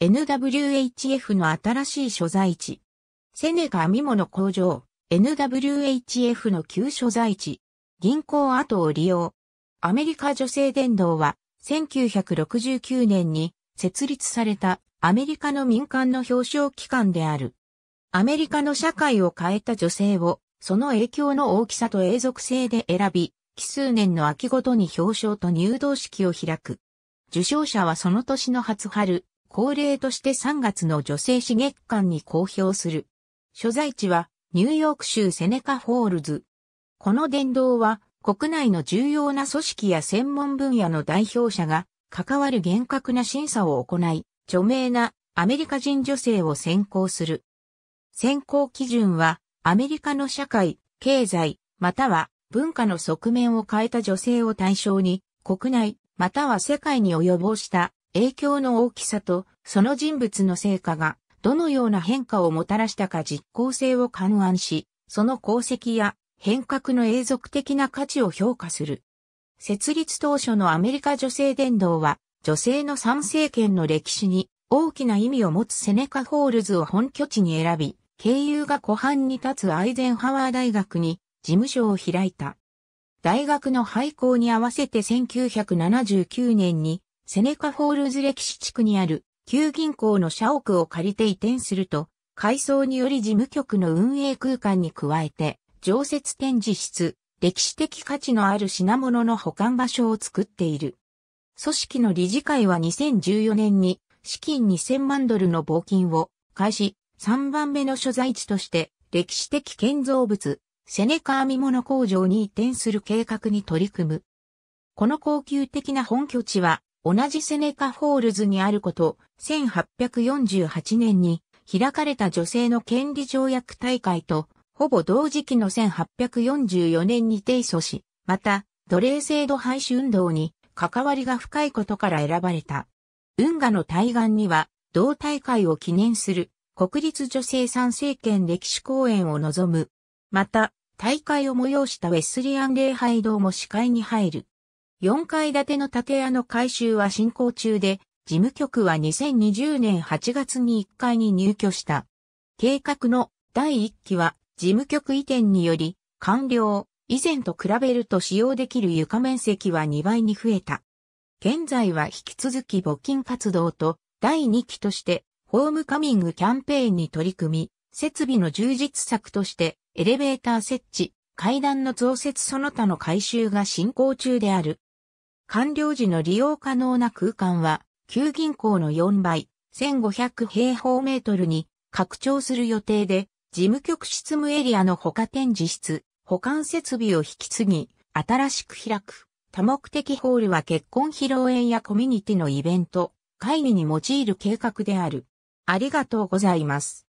NWHF の新しい所在地。セネカ編み物工場、NWHF の旧所在地。銀行跡を利用。アメリカ女性伝道は、1969年に設立されたアメリカの民間の表彰機関である。アメリカの社会を変えた女性を、その影響の大きさと永続性で選び、奇数年の秋ごとに表彰と入道式を開く。受賞者はその年の初春、恒例として3月の女性誌月間に公表する。所在地はニューヨーク州セネカフォールズ。この伝道は国内の重要な組織や専門分野の代表者が関わる厳格な審査を行い、著名なアメリカ人女性を選考する。選考基準はアメリカの社会、経済、または文化の側面を変えた女性を対象に国内、または世界に及ぼした影響の大きさとその人物の成果がどのような変化をもたらしたか実効性を勘案し、その功績や変革の永続的な価値を評価する。設立当初のアメリカ女性伝道は、女性の参政権の歴史に大きな意味を持つセネカホールズを本拠地に選び、経由が湖畔に立つアイゼンハワー大学に事務所を開いた。大学の廃校に合わせて1979年にセネカフォールズ歴史地区にある旧銀行の社屋を借りて移転すると、改装により事務局の運営空間に加えて、常設展示室、歴史的価値のある品物の保管場所を作っている。組織の理事会は2014年に資金2000万ドルの募金を開始、3番目の所在地として歴史的建造物、セネカ編み物工場に移転する計画に取り組む。この高級的な本拠地は同じセネカホールズにあること、1848年に開かれた女性の権利条約大会と、ほぼ同時期の1844年に提訴し、また、奴隷制度廃止運動に関わりが深いことから選ばれた。運河の対岸には、同大会を記念する国立女性参政権歴史公演を望む。また、大会を催したウェスリアン礼拝堂も視界に入る。4階建ての建屋の改修は進行中で、事務局は2020年8月に1階に入居した。計画の第1期は事務局移転により完了、以前と比べると使用できる床面積は2倍に増えた。現在は引き続き募金活動と第2期としてホームカミングキャンペーンに取り組み、設備の充実策としてエレベーター設置、階段の増設その他の改修が進行中である。完了時の利用可能な空間は、旧銀行の4倍、1500平方メートルに拡張する予定で、事務局執務エリアの他展示室、保管設備を引き継ぎ、新しく開く。多目的ホールは結婚披露宴やコミュニティのイベント、会議に用いる計画である。ありがとうございます。